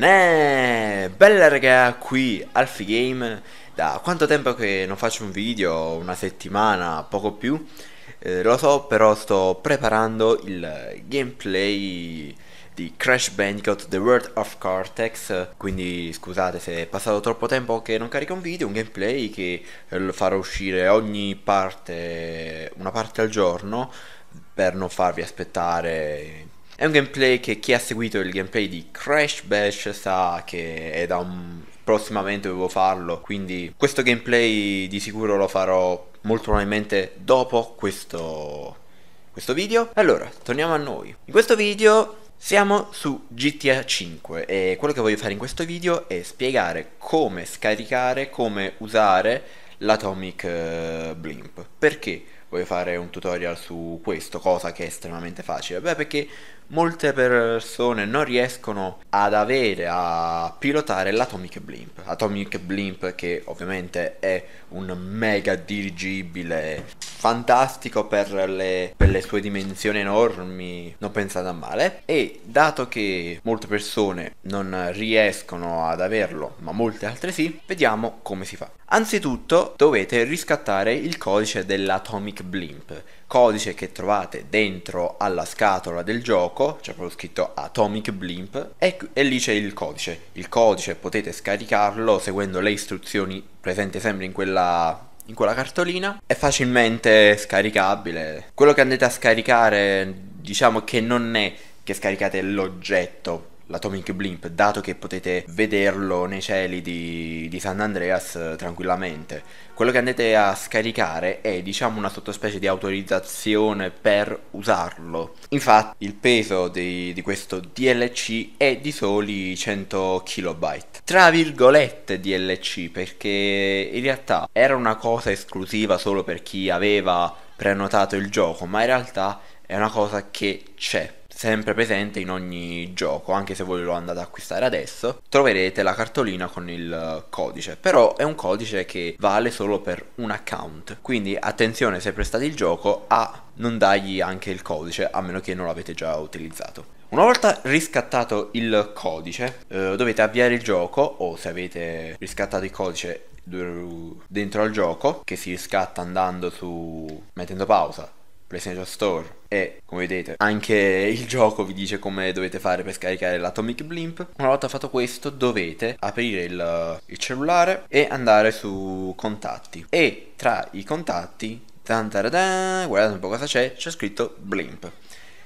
Né, bella raga, qui Alfie Game. Da quanto tempo che non faccio un video? Una settimana, poco più. Eh, lo so, però sto preparando il gameplay di Crash Bandicoot The World of Cortex. Quindi scusate se è passato troppo tempo che non carico un video, un gameplay che farò uscire ogni parte, una parte al giorno per non farvi aspettare è un gameplay che chi ha seguito il gameplay di Crash Bash sa che è da un... prossimamente devo farlo, quindi questo gameplay di sicuro lo farò molto probabilmente dopo questo, questo video. Allora, torniamo a noi. In questo video siamo su GTA 5 e quello che voglio fare in questo video è spiegare come scaricare, come usare l'Atomic eh, Blimp. Perché voglio fare un tutorial su questo, cosa che è estremamente facile? Beh, perché molte persone non riescono ad avere, a pilotare l'Atomic Blimp. Atomic Blimp che ovviamente è un mega dirigibile fantastico per le, per le sue dimensioni enormi, non pensate a male. E dato che molte persone non riescono ad averlo, ma molte altre sì, vediamo come si fa. Anzitutto dovete riscattare il codice dell'Atomic Blimp codice che trovate dentro alla scatola del gioco, c'è proprio scritto Atomic Blimp, e, e lì c'è il codice. Il codice potete scaricarlo seguendo le istruzioni presenti sempre in quella in quella cartolina è facilmente scaricabile quello che andate a scaricare diciamo che non è che scaricate l'oggetto l'Atomic Blimp, dato che potete vederlo nei cieli di, di San Andreas eh, tranquillamente. Quello che andate a scaricare è diciamo una sottospecie di autorizzazione per usarlo. Infatti il peso di, di questo DLC è di soli 100 KB. Tra virgolette DLC perché in realtà era una cosa esclusiva solo per chi aveva prenotato il gioco, ma in realtà è una cosa che c'è sempre presente in ogni gioco, anche se voi lo andate ad acquistare adesso, troverete la cartolina con il eh, codice, però è un codice che vale solo per un account, quindi attenzione se prestate il gioco a non dargli anche il codice, a meno che non l'avete già utilizzato. Una volta riscattato il codice, eh, dovete avviare il gioco o se avete riscattato il codice dentro al gioco che si riscatta andando su mettendo pausa PlayStation Store e come vedete anche il gioco vi dice come dovete fare per scaricare l'Atomic Blimp. Una volta fatto questo dovete aprire il, il cellulare e andare su contatti e tra i contatti, guardate un po' cosa c'è, c'è scritto Blimp.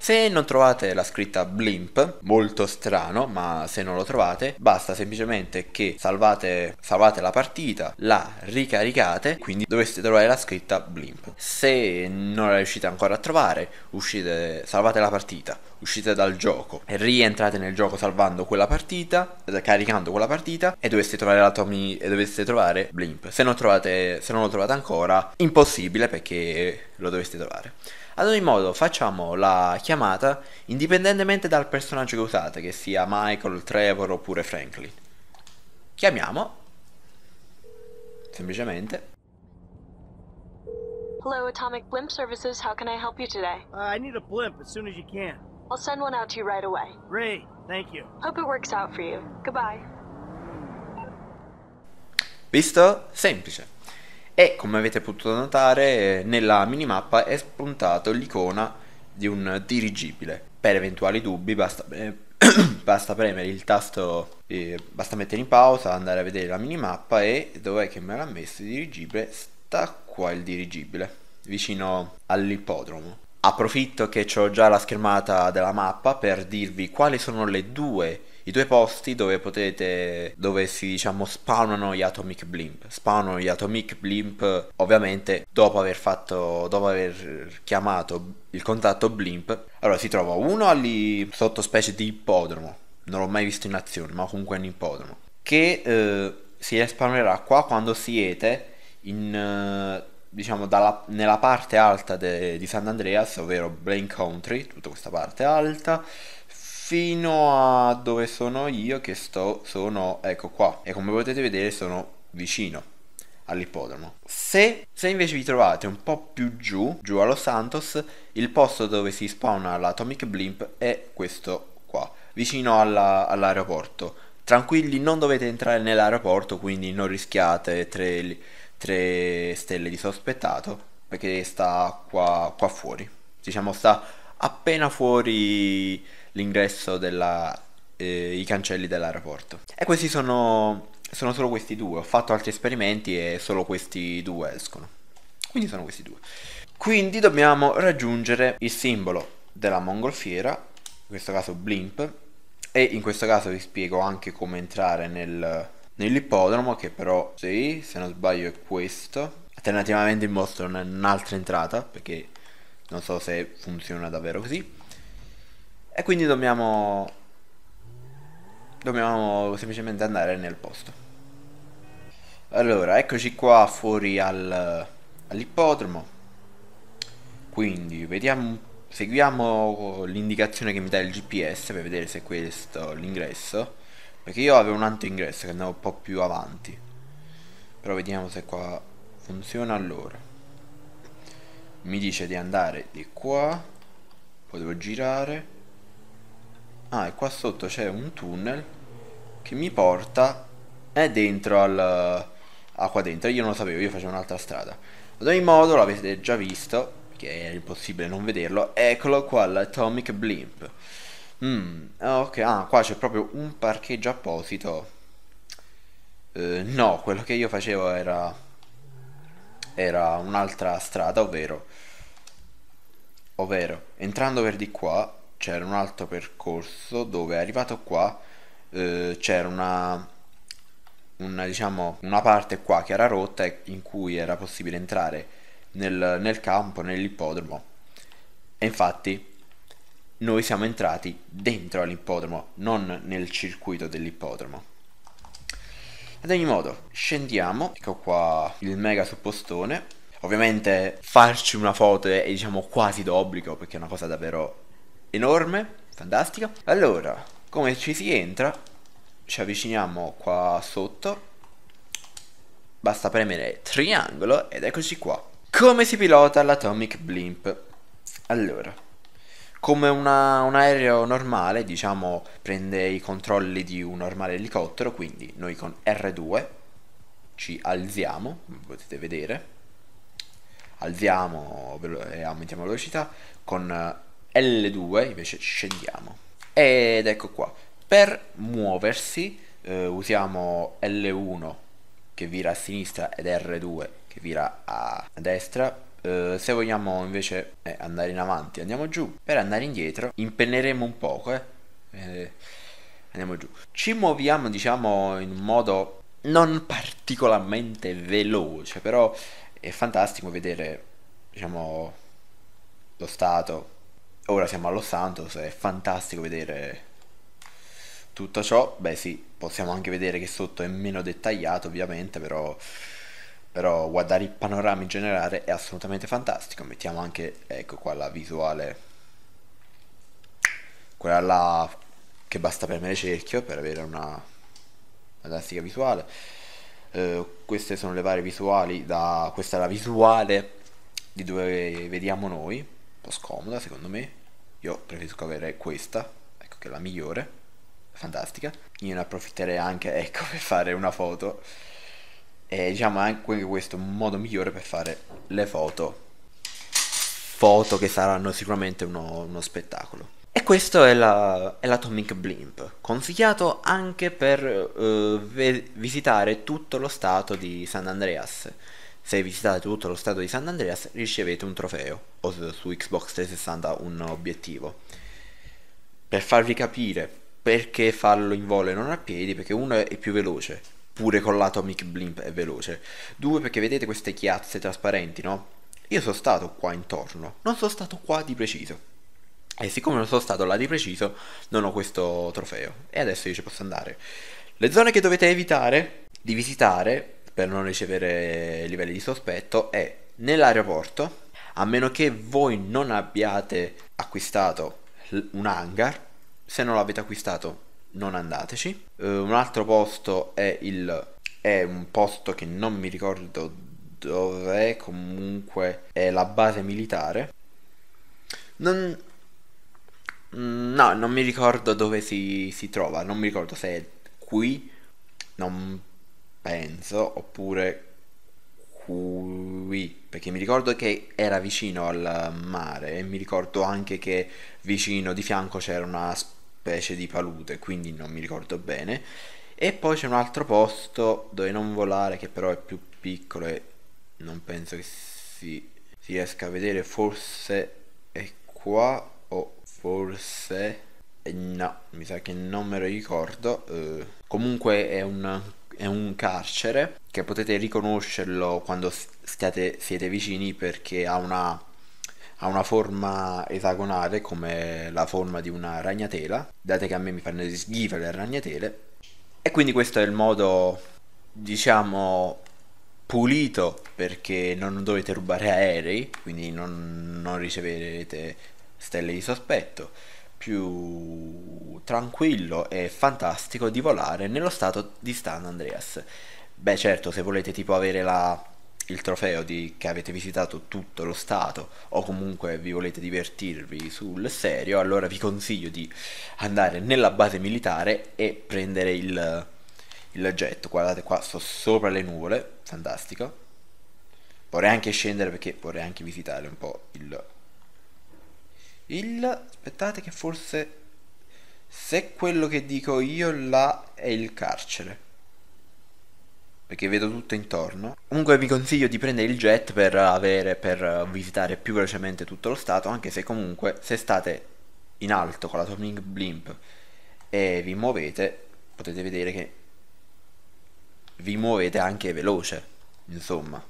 Se non trovate la scritta blimp, molto strano, ma se non lo trovate, basta semplicemente che salvate, salvate la partita, la ricaricate, quindi dovreste trovare la scritta blimp. Se non la riuscite ancora a trovare, uscite, salvate la partita, uscite dal gioco, rientrate nel gioco salvando quella partita, caricando quella partita e dovreste trovare la Tommy e dovreste trovare blimp. Se non, trovate, se non lo trovate ancora, impossibile perché lo dovreste trovare. Ad ogni modo, facciamo la chiamata indipendentemente dal personaggio che usate, che sia Michael, Trevor oppure Franklin. Chiamiamo semplicemente Hello, Atomic Blimp Services. How can I help you today? Uh, I need a blimp as soon as you can. I'll send one out to you right away. Great, thank you. Hope it works out for you. Goodbye. Visto? Semplice e come avete potuto notare nella minimappa è spuntato l'icona di un dirigibile. Per eventuali dubbi basta, eh, basta premere il tasto, eh, basta mettere in pausa, andare a vedere la minimappa e dov'è che me l'ha messo il dirigibile? Sta qua il dirigibile, vicino all'ippodromo. Approfitto che ho già la schermata della mappa per dirvi quali sono le due i due posti dove potete dove si diciamo spawnano gli atomic blimp spawnano gli atomic blimp ovviamente dopo aver fatto dopo aver chiamato il contatto blimp allora si trova uno lì specie di ippodromo non l'ho mai visto in azione ma comunque è un ippodromo che eh, si spawnerà qua quando siete in eh, diciamo dalla, nella parte alta de, di Sant'Andreas, ovvero Blaine Country, tutta questa parte alta, fino a dove sono io che sto, sono, ecco qua, e come potete vedere sono vicino all'ippodromo. Se, se, invece vi trovate un po' più giù, giù a Los Santos, il posto dove si spawna l'Atomic Blimp è questo qua, vicino all'aeroporto. All Tranquilli, non dovete entrare nell'aeroporto, quindi non rischiate tre stelle di sospettato, perché sta qua, qua fuori. Diciamo sta appena fuori l'ingresso della, eh, i cancelli dell'aeroporto. E questi sono, sono solo questi due, ho fatto altri esperimenti e solo questi due escono. Quindi sono questi due. Quindi dobbiamo raggiungere il simbolo della mongolfiera, in questo caso blimp, e in questo caso vi spiego anche come entrare nel, nell'ippodromo, che però, sì, se non sbaglio è questo. Alternativamente il mostro è un'altra entrata, perché non so se funziona davvero così. E quindi dobbiamo, dobbiamo semplicemente andare nel posto. Allora, eccoci qua fuori al, all'ippodromo. Quindi, vediamo, seguiamo l'indicazione che mi dà il GPS per vedere se questo è l'ingresso. Perché io avevo un altro ingresso che andavo un po' più avanti. Però vediamo se qua funziona allora. Mi dice di andare di qua. Poi devo girare ah e qua sotto c'è un tunnel che mi porta è dentro al ah qua dentro io non lo sapevo io facevo un'altra strada ad ogni modo l'avete già visto che è impossibile non vederlo eccolo qua l'atomic blimp mm, ok ah qua c'è proprio un parcheggio apposito eh, no quello che io facevo era era un'altra strada ovvero ovvero entrando per di qua c'era un altro percorso dove arrivato qua eh, c'era una, una, diciamo, una parte qua che era rotta e in cui era possibile entrare nel, nel campo, nell'ippodromo. E infatti noi siamo entrati dentro all'ippodromo, non nel circuito dell'ippodromo. Ad ogni modo, scendiamo, ecco qua il mega suppostone. Ovviamente farci una foto è diciamo quasi d'obbligo perché è una cosa davvero enorme, fantastica. Allora, come ci si entra, ci avviciniamo qua sotto, basta premere triangolo ed eccoci qua. Come si pilota l'Atomic Blimp? Allora, come una, un aereo normale, diciamo, prende i controlli di un normale elicottero, quindi noi con R2 ci alziamo, come potete vedere, alziamo e aumentiamo la velocità, con l2 invece scendiamo. Ed ecco qua. Per muoversi eh, usiamo L1 che vira a sinistra ed R2 che vira a destra. Eh, se vogliamo invece eh, andare in avanti andiamo giù. Per andare indietro impenneremo un poco. Eh. Eh, andiamo giù. Ci muoviamo diciamo in un modo non particolarmente veloce, però è fantastico vedere diciamo lo stato ora siamo a Los Santos, è fantastico vedere tutto ciò. Beh sì, possiamo anche vedere che sotto è meno dettagliato ovviamente, però, però guardare il panorama in generale è assolutamente fantastico. Mettiamo anche, ecco qua la visuale, quella là che basta premere cerchio per avere una fantastica visuale. Eh, queste sono le varie visuali, da, questa è la visuale di dove vediamo noi, un po' scomoda secondo me, io preferisco avere questa, ecco che è la migliore, fantastica. Io ne approfitterei anche, ecco, per fare una foto. E diciamo anche questo è un modo migliore per fare le foto. Foto che saranno sicuramente uno, uno spettacolo. E questo è, la, è l'Atomic Blimp, consigliato anche per eh, visitare tutto lo stato di San Andreas. Se visitate tutto lo stato di San Andreas ricevete un trofeo o su Xbox 360 un obiettivo. Per farvi capire perché farlo in volo e non a piedi, perché uno è più veloce, pure con l'Atomic Blimp è veloce. Due, perché vedete queste chiazze trasparenti, no? Io sono stato qua intorno, non sono stato qua di preciso. E siccome non sono stato là di preciso, non ho questo trofeo. E adesso io ci posso andare. Le zone che dovete evitare di visitare per non ricevere livelli di sospetto è nell'aeroporto, a meno che voi non abbiate acquistato un hangar, se non l'avete acquistato non andateci. Uh, un altro posto è, il, è un posto che non mi ricordo dov'è, comunque è la base militare. Non, no, non mi ricordo dove si, si trova, non mi ricordo se è qui, non penso, oppure qui, perché mi ricordo che era vicino al mare e mi ricordo anche che vicino di fianco c'era una specie di palude, quindi non mi ricordo bene. E poi c'è un altro posto dove non volare che però è più piccolo e non penso che si, si riesca a vedere, forse è qua o forse... No, mi sa che non me lo ricordo. Uh, comunque è un è un carcere che potete riconoscerlo quando stiate, siete vicini perché ha una, ha una forma esagonale come la forma di una ragnatela, date che a me mi fanno schifo le ragnatele, e quindi questo è il modo, diciamo, pulito perché non dovete rubare aerei, quindi non, non riceverete stelle di sospetto più tranquillo e fantastico di volare nello stato di San Andreas. Beh certo, se volete tipo avere la, il trofeo di che avete visitato tutto lo stato o comunque vi volete divertirvi sul serio, allora vi consiglio di andare nella base militare e prendere il, il jet. Guardate qua, sto sopra le nuvole, fantastico. Vorrei anche scendere perché vorrei anche visitare un po' il il aspettate che forse se quello che dico io là è il carcere perché vedo tutto intorno comunque vi consiglio di prendere il jet per avere per visitare più velocemente tutto lo stato anche se comunque se state in alto con la Tomlink Blimp e vi muovete potete vedere che vi muovete anche veloce insomma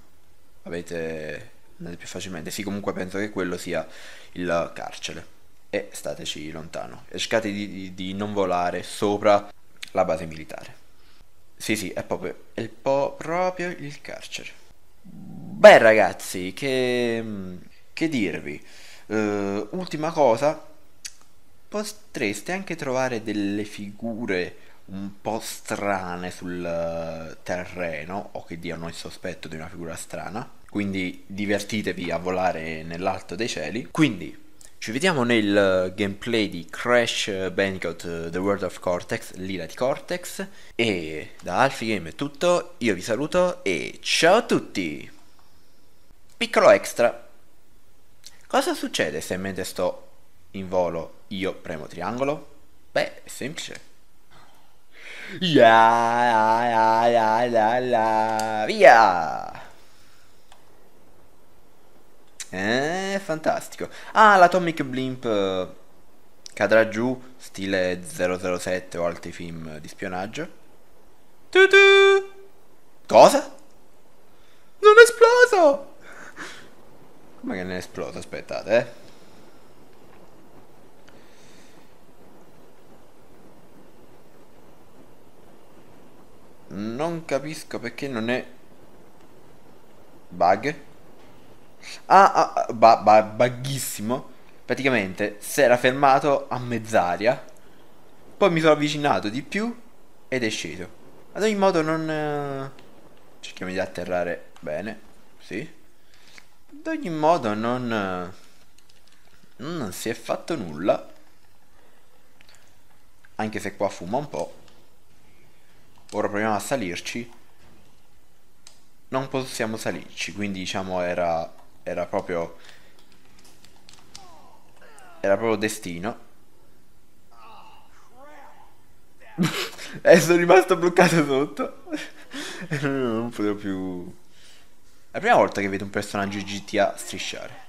avete andate più facilmente. Sì, comunque penso che quello sia il carcere. E stateci lontano. E cercate di, di, di non volare sopra la base militare. Sì, sì, è proprio, è po- proprio il carcere. Beh, ragazzi, che, che dirvi? Uh, ultima cosa, potreste anche trovare delle figure un po' strane sul terreno o che diano il sospetto di una figura strana quindi divertitevi a volare nell'alto dei cieli. Quindi ci vediamo nel eh, gameplay di Crash Bandicoot eh, The World of Cortex, l'ira di Cortex e da Alfie Game è tutto, io vi saluto e ciao a tutti! Piccolo extra, cosa succede se mentre sto in volo io premo triangolo? Beh, è semplice. Yeah, yeah, yeah, yeah, yeah. Via! Eh, fantastico. Ah, l'Atomic Blimp eh, cadrà giù, stile 007 o altri film di spionaggio. Tutu! Cosa? Non è esploso! Come che non è esploso? Aspettate, eh. Non capisco perché non è bug. Ah, ah, ah ba, ba, baghissimo. Praticamente si era fermato a mezz'aria. Poi mi sono avvicinato di più ed è sceso. Ad ogni modo non... Eh, cerchiamo di atterrare bene. Sì. Ad ogni modo non... Eh, non si è fatto nulla. Anche se qua fuma un po'. Ora proviamo a salirci non possiamo salirci, quindi diciamo era era proprio era proprio destino e eh, sono rimasto bloccato sotto non potevo più è la prima volta che vedo un personaggio GTA strisciare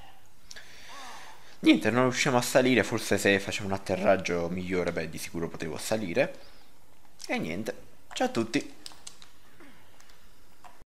niente non riusciamo a salire forse se facevo un atterraggio migliore beh di sicuro potevo salire e niente ciao a tutti